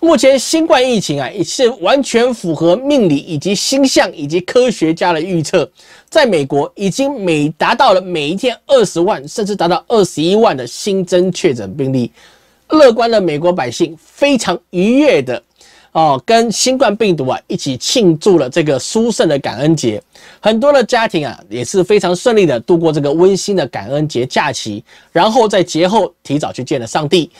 目前新冠疫情啊，也是完全符合命理以及星象以及科学家的预测。在美国，已经每达到了每一天二十万，甚至达到二十一万的新增确诊病例，乐观的美国百姓非常愉悦的。哦，跟新冠病毒啊一起庆祝了这个殊胜的感恩节，很多的家庭啊也是非常顺利的度过这个温馨的感恩节假期，然后在节后提早去见了上帝。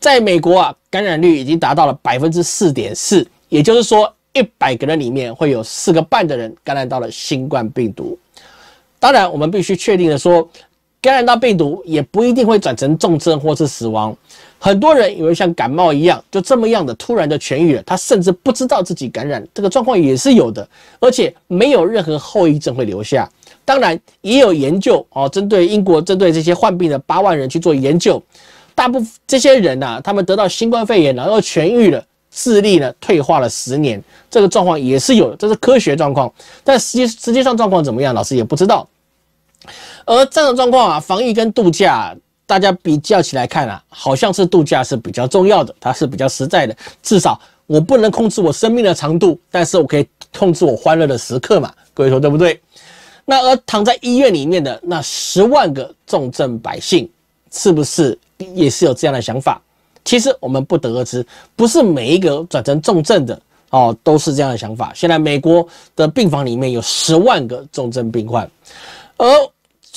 在美国啊，感染率已经达到了百分之四点四，也就是说，一百个人里面会有四个半的人感染到了新冠病毒。当然，我们必须确定的说，感染到病毒也不一定会转成重症或是死亡。很多人以为像感冒一样，就这么样的突然就痊愈了，他甚至不知道自己感染，这个状况也是有的，而且没有任何后遗症会留下。当然也有研究哦，针对英国，针对这些患病的八万人去做研究，大部分这些人呢，他们得到新冠肺炎，然后痊愈了，智力呢退化了十年，这个状况也是有的，这是科学状况。但实际实际上状况怎么样，老师也不知道。而这种状况啊，防疫跟度假。大家比较起来看啊，好像是度假是比较重要的，它是比较实在的。至少我不能控制我生命的长度，但是我可以控制我欢乐的时刻嘛？各位说对不对？那而躺在医院里面的那十万个重症百姓，是不是也是有这样的想法？其实我们不得而知，不是每一个转成重症的哦，都是这样的想法。现在美国的病房里面有十万个重症病患，而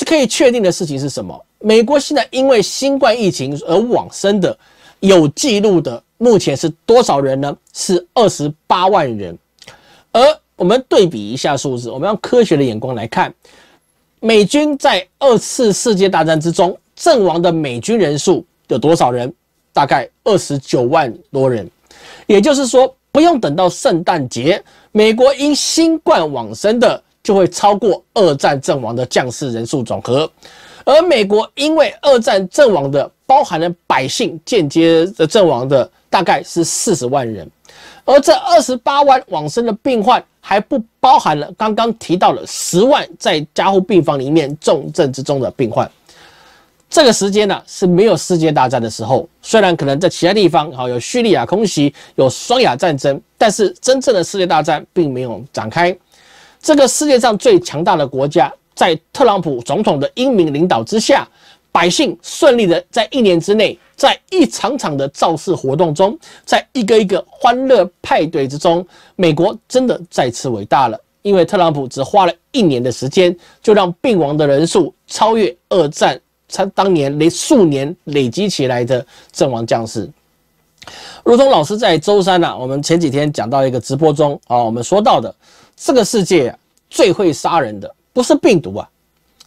可以确定的事情是什么？美国现在因为新冠疫情而往生的有记录的，目前是多少人呢？是二十八万人。而我们对比一下数字，我们用科学的眼光来看，美军在二次世界大战之中阵亡的美军人数有多少人？大概二十九万多人。也就是说，不用等到圣诞节，美国因新冠往生的就会超过二战阵亡的将士人数总和。而美国因为二战阵亡的，包含了百姓间接的阵亡的，大概是四十万人，而这二十八万往生的病患，还不包含了刚刚提到了十万在加护病房里面重症之中的病患。这个时间呢是没有世界大战的时候，虽然可能在其他地方啊有叙利亚空袭，有双亚战争，但是真正的世界大战并没有展开。这个世界上最强大的国家。在特朗普总统的英明领导之下，百姓顺利的在一年之内，在一场场的造势活动中，在一个一个欢乐派对之中，美国真的再次伟大了。因为特朗普只花了一年的时间，就让病亡的人数超越二战他当年累数年累积起来的阵亡将士。如同老师在周三呢，我们前几天讲到一个直播中啊，我们说到的这个世界最会杀人的。不是病毒啊，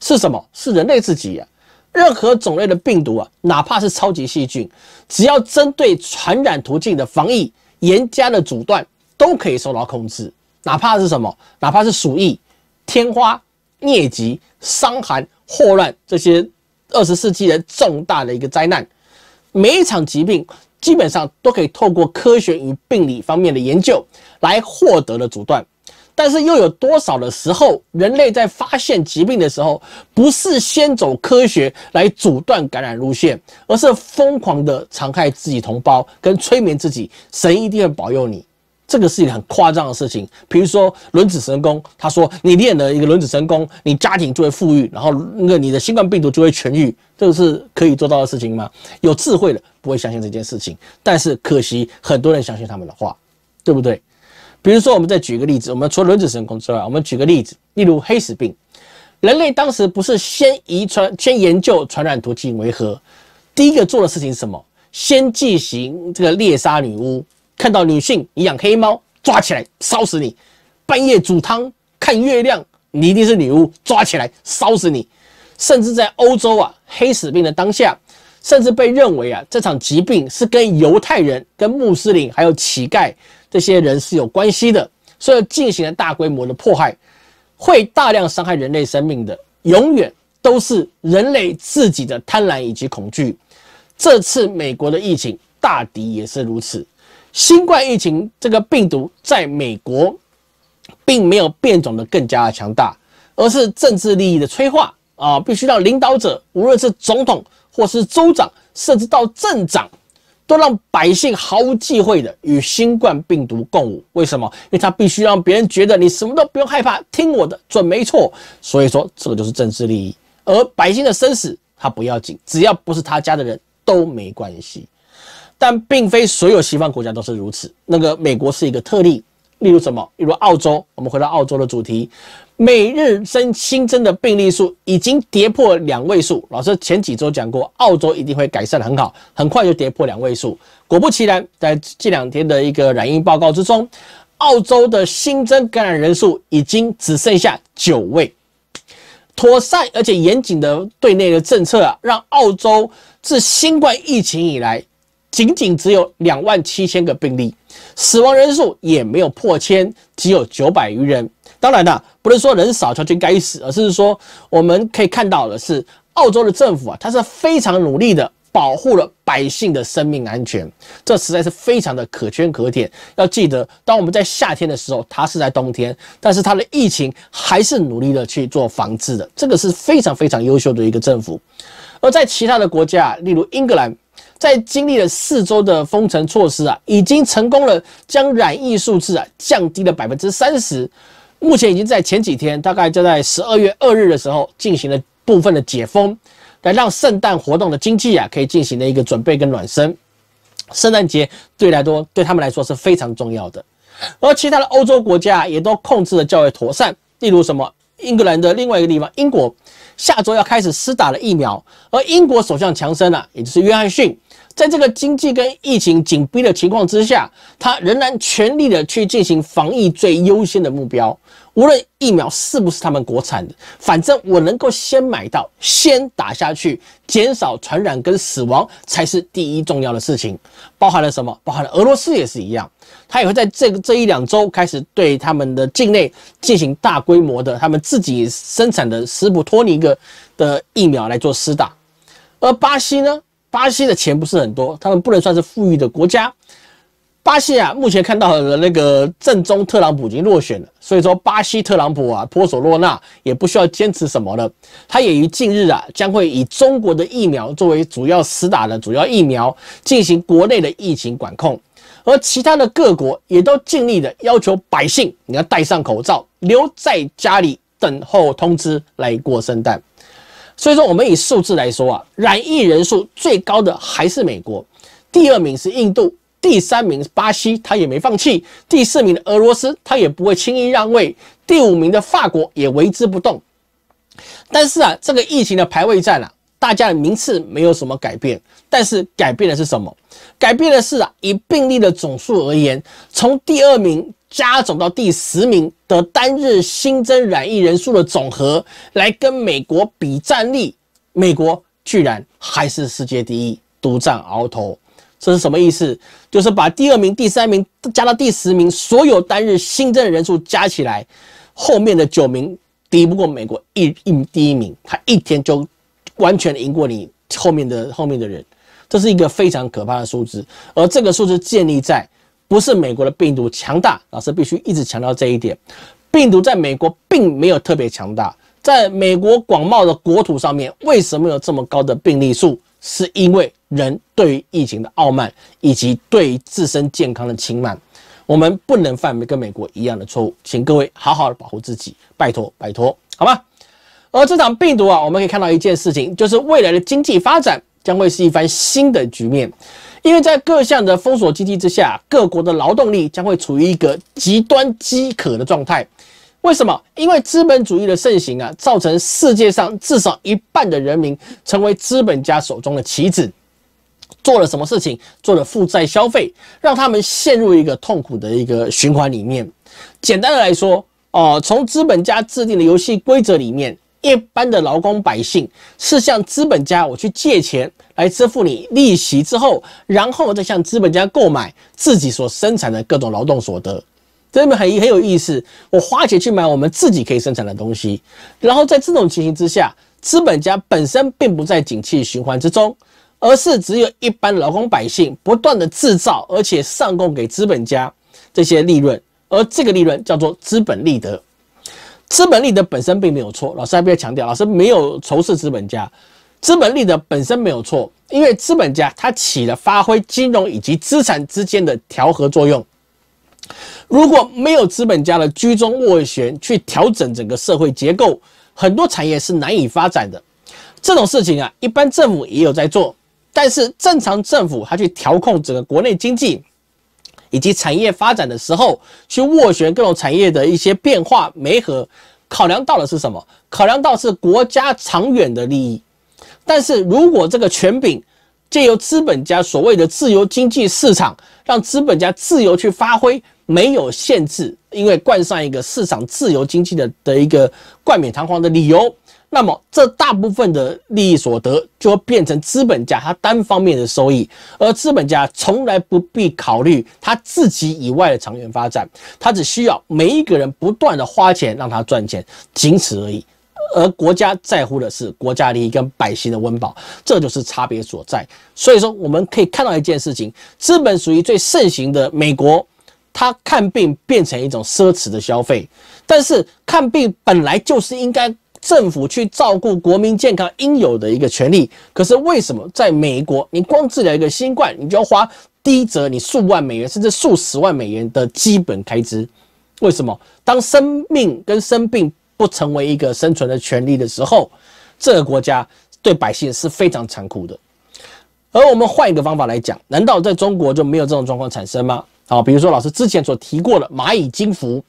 是什么？是人类自己啊。任何种类的病毒啊，哪怕是超级细菌，只要针对传染途径的防疫严加的阻断，都可以受到控制。哪怕是什么，哪怕是鼠疫、天花、疟疾、伤寒、霍乱这些二十世纪的重大的一个灾难，每一场疾病基本上都可以透过科学与病理方面的研究来获得了阻断。但是又有多少的时候，人类在发现疾病的时候，不是先走科学来阻断感染路线，而是疯狂的残害自己同胞，跟催眠自己，神一定会保佑你，这个是一个很夸张的事情。比如说轮子神功，他说你练了一个轮子神功，你家庭就会富裕，然后那个你的新冠病毒就会痊愈，这个是可以做到的事情吗？有智慧的不会相信这件事情，但是可惜很多人相信他们的话，对不对？比如说，我们再举一个例子。我们除了轮子神功之外，我们举个例子，例如黑死病。人类当时不是先遗传、先研究传染途径为何？第一个做的事情是什么？先进行这个猎杀女巫。看到女性养黑猫，抓起来烧死你。半夜煮汤看月亮，你一定是女巫，抓起来烧死你。甚至在欧洲啊，黑死病的当下，甚至被认为啊，这场疾病是跟犹太人、跟穆斯林还有乞丐。这些人是有关系的，所以进行了大规模的迫害，会大量伤害人类生命的，永远都是人类自己的贪婪以及恐惧。这次美国的疫情大抵也是如此。新冠疫情这个病毒在美国并没有变种的更加的强大，而是政治利益的催化啊！必须让领导者，无论是总统或是州长，甚至到镇长。都让百姓毫无忌讳的与新冠病毒共舞，为什么？因为他必须让别人觉得你什么都不用害怕，听我的准没错。所以说，这个就是政治利益，而百姓的生死他不要紧，只要不是他家的人都没关系。但并非所有西方国家都是如此，那个美国是一个特例。例如什么？例如澳洲，我们回到澳洲的主题，每日增新增的病例数已经跌破两位数。老师前几周讲过，澳洲一定会改善的很好，很快就跌破两位数。果不其然，在这两天的一个染疫报告之中，澳洲的新增感染人数已经只剩下九位。妥善而且严谨的对内的政策啊，让澳洲自新冠疫情以来，仅仅只有两万七千个病例。死亡人数也没有破千，只有九百余人。当然了，不是说人少就该死，而是说我们可以看到的是，澳洲的政府啊，它是非常努力的保护了百姓的生命安全，这实在是非常的可圈可点。要记得，当我们在夏天的时候，它是在冬天，但是它的疫情还是努力的去做防治的，这个是非常非常优秀的一个政府。而在其他的国家，例如英格兰。在经历了四周的封城措施啊，已经成功了将染疫数字啊降低了百分之三十。目前已经在前几天，大概就在十二月二日的时候进行了部分的解封，来让圣诞活动的经济啊可以进行了一个准备跟暖身。圣诞节对来多对他们来说是非常重要的，而其他的欧洲国家也都控制的较为妥善。例如什么，英格兰的另外一个地方，英国下周要开始施打了疫苗，而英国首相强生啊，也就是约翰逊。在这个经济跟疫情紧逼的情况之下，他仍然全力的去进行防疫，最优先的目标，无论疫苗是不是他们国产的，反正我能够先买到、先打下去，减少传染跟死亡才是第一重要的事情。包含了什么？包含了俄罗斯也是一样，他也会在这个这一两周开始对他们的境内进行大规模的他们自己生产的斯普托尼格的疫苗来做试打，而巴西呢？巴西的钱不是很多，他们不能算是富裕的国家。巴西啊，目前看到的那个正宗特朗普已经落选了，所以说巴西特朗普啊，波索洛纳也不需要坚持什么了。他也于近日啊，将会以中国的疫苗作为主要实打的主要疫苗进行国内的疫情管控。而其他的各国也都尽力的要求百姓，你要戴上口罩，留在家里等候通知来过圣诞。所以说，我们以数字来说啊，染疫人数最高的还是美国，第二名是印度，第三名巴西，他也没放弃，第四名的俄罗斯他也不会轻易让位，第五名的法国也为之不动。但是啊，这个疫情的排位战啊。大家的名次没有什么改变，但是改变的是什么？改变的是啊，以病例的总数而言，从第二名加总到第十名的单日新增染疫人数的总和，来跟美国比战力，美国居然还是世界第一，独占鳌头。这是什么意思？就是把第二名、第三名加到第十名，所有单日新增的人数加起来，后面的九名敌不过美国一一名第一名，他一天就。完全赢过你后面的后面的人，这是一个非常可怕的数字。而这个数字建立在不是美国的病毒强大，老师必须一直强调这一点。病毒在美国并没有特别强大，在美国广袤的国土上面，为什么有这么高的病例数？是因为人对于疫情的傲慢以及对于自身健康的轻慢。我们不能犯跟美国一样的错误，请各位好好的保护自己，拜托拜托，好吗？而这场病毒啊，我们可以看到一件事情，就是未来的经济发展将会是一番新的局面，因为在各项的封锁经济之下，各国的劳动力将会处于一个极端饥渴的状态。为什么？因为资本主义的盛行啊，造成世界上至少一半的人民成为资本家手中的棋子，做了什么事情？做了负债消费，让他们陷入一个痛苦的一个循环里面。简单的来说，哦，从资本家制定的游戏规则里面。一般的劳工百姓是向资本家我去借钱来支付你利息之后，然后再向资本家购买自己所生产的各种劳动所得，这里面很很有意思。我花钱去买我们自己可以生产的东西，然后在这种情形之下，资本家本身并不在景气循环之中，而是只有一般劳工百姓不断的制造，而且上供给资本家这些利润，而这个利润叫做资本利得。资本利得的本身并没有错，老师还不要强调？老师没有仇视资本家，资本利得的本身没有错，因为资本家他起了发挥金融以及资产之间的调和作用。如果没有资本家的居中斡旋去调整整个社会结构，很多产业是难以发展的。这种事情啊，一般政府也有在做，但是正常政府他去调控整个国内经济。以及产业发展的时候，去斡旋各种产业的一些变化，没和考量到的是什么？考量到是国家长远的利益。但是如果这个权柄借由资本家所谓的自由经济市场，让资本家自由去发挥，没有限制，因为冠上一个市场自由经济的的一个冠冕堂皇的理由。那么，这大部分的利益所得就会变成资本家他单方面的收益，而资本家从来不必考虑他自己以外的长远发展，他只需要每一个人不断的花钱让他赚钱，仅此而已。而国家在乎的是国家利益跟百姓的温饱，这就是差别所在。所以说，我们可以看到一件事情：资本属于最盛行的美国，他看病变成一种奢侈的消费，但是看病本来就是应该。政府去照顾国民健康应有的一个权利，可是为什么在美国，你光治疗一个新冠，你就要花低折你数万美元甚至数十万美元的基本开支？为什么当生命跟生病不成为一个生存的权利的时候，这个国家对百姓是非常残酷的。而我们换一个方法来讲，难道在中国就没有这种状况产生吗？好，比如说老师之前所提过的蚂蚁金服。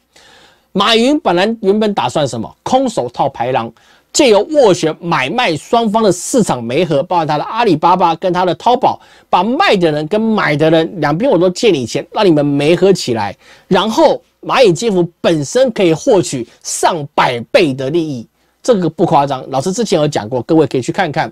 马云本来原本打算什么？空手套白狼，借由斡旋买卖双方的市场媒合，包括他的阿里巴巴跟他的淘宝，把卖的人跟买的人两边我都借你钱，让你们媒合起来，然后蚂蚁金服本身可以获取上百倍的利益，这个不夸张。老师之前有讲过，各位可以去看看。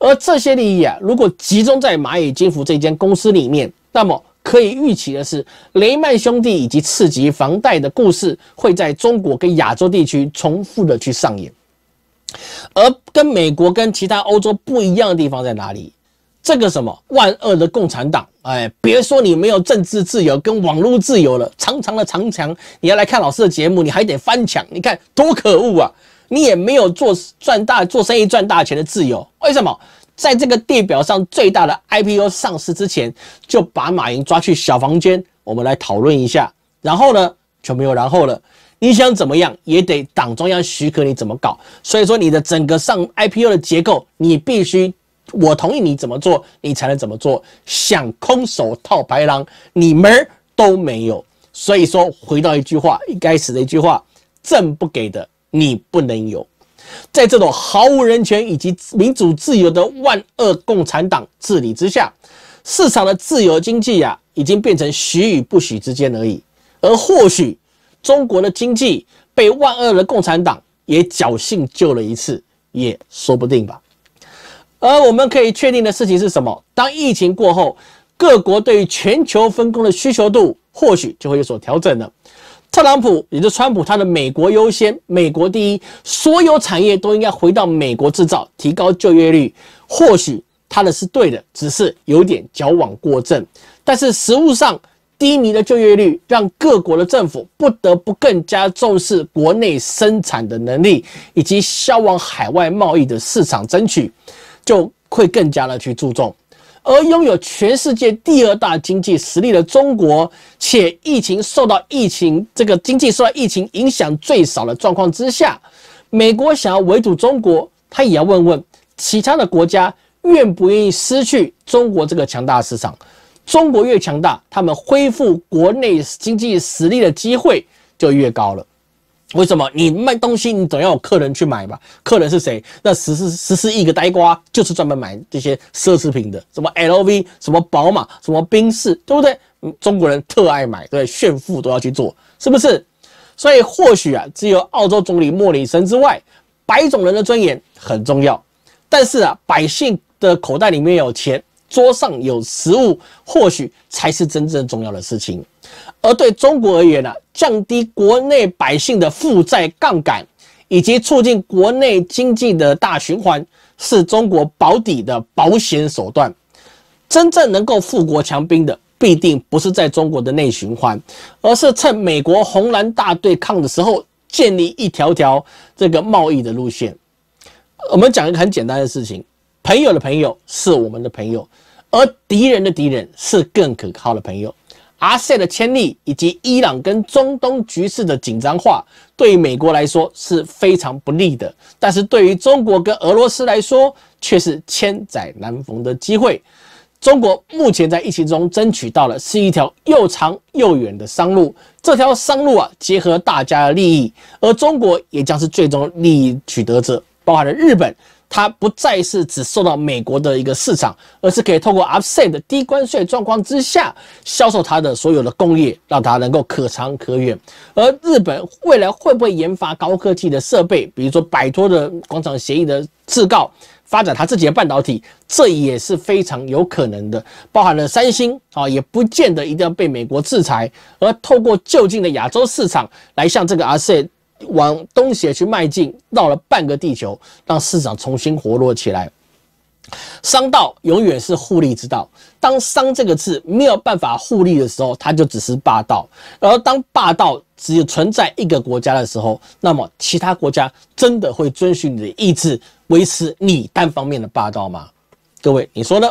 而这些利益啊，如果集中在蚂蚁金服这间公司里面，那么。可以预期的是，雷曼兄弟以及次级房贷的故事会在中国跟亚洲地区重复的去上演。而跟美国跟其他欧洲不一样的地方在哪里？这个什么万恶的共产党！哎，别说你没有政治自由跟网络自由了，长长的长墙，你要来看老师的节目，你还得翻墙，你看多可恶啊！你也没有做赚大做生意赚大钱的自由，为什么？在这个地表上最大的 IPO 上市之前，就把马云抓去小房间，我们来讨论一下。然后呢，就没有然后了。你想怎么样，也得党中央许可你怎么搞。所以说，你的整个上 IPO 的结构，你必须，我同意你怎么做，你才能怎么做。想空手套白狼，你门儿都没有。所以说，回到一句话，一开始的一句话，朕不给的，你不能有。在这种毫无人权以及民主自由的万恶共产党治理之下，市场的自由经济啊，已经变成许与不许之间而已。而或许中国的经济被万恶的共产党也侥幸救了一次，也说不定吧。而我们可以确定的事情是什么？当疫情过后，各国对于全球分工的需求度或许就会有所调整了。特朗普，也就是川普，他的“美国优先”、“美国第一”，所有产业都应该回到美国制造，提高就业率。或许他的是对的，只是有点矫枉过正。但是，实物上低迷的就业率让各国的政府不得不更加重视国内生产的能力，以及销往海外贸易的市场争取，就会更加的去注重。而拥有全世界第二大经济实力的中国，且疫情受到疫情这个经济受到疫情影响最少的状况之下，美国想要围堵中国，他也要问问其他的国家愿不愿意失去中国这个强大市场。中国越强大，他们恢复国内经济实力的机会就越高了。为什么你卖东西，你总要有客人去买吧？客人是谁？那十四十四亿个呆瓜，就是专门买这些奢侈品的，什么 LV，什么宝马，什么宾士，对不对？中国人特爱买，对，炫富都要去做，是不是？所以或许啊，只有澳洲总理莫里森之外，白种人的尊严很重要，但是啊，百姓的口袋里面有钱。桌上有食物，或许才是真正重要的事情。而对中国而言呢，降低国内百姓的负债杠杆，以及促进国内经济的大循环，是中国保底的保险手段。真正能够富国强兵的，必定不是在中国的内循环，而是趁美国红蓝大对抗的时候，建立一条条这个贸易的路线。我们讲一个很简单的事情。朋友的朋友是我们的朋友，而敌人的敌人是更可靠的朋友。阿塞的牵力以及伊朗跟中东局势的紧张化，对于美国来说是非常不利的，但是对于中国跟俄罗斯来说却是千载难逢的机会。中国目前在疫情中争取到了是一条又长又远的商路，这条商路啊，结合大家的利益，而中国也将是最终利益取得者，包含了日本。它不再是只受到美国的一个市场，而是可以透过 p s e t 的低关税状况之下销售它的所有的工业，让它能够可长可远。而日本未来会不会研发高科技的设备，比如说摆脱的广场协议的自告发展它自己的半导体，这也是非常有可能的。包含了三星啊，也不见得一定要被美国制裁，而透过就近的亚洲市场来向这个阿 c e 往东斜去迈进，绕了半个地球，让市场重新活络起来。商道永远是互利之道。当“商”这个字没有办法互利的时候，它就只是霸道。而当霸道只有存在一个国家的时候，那么其他国家真的会遵循你的意志，维持你单方面的霸道吗？各位，你说呢？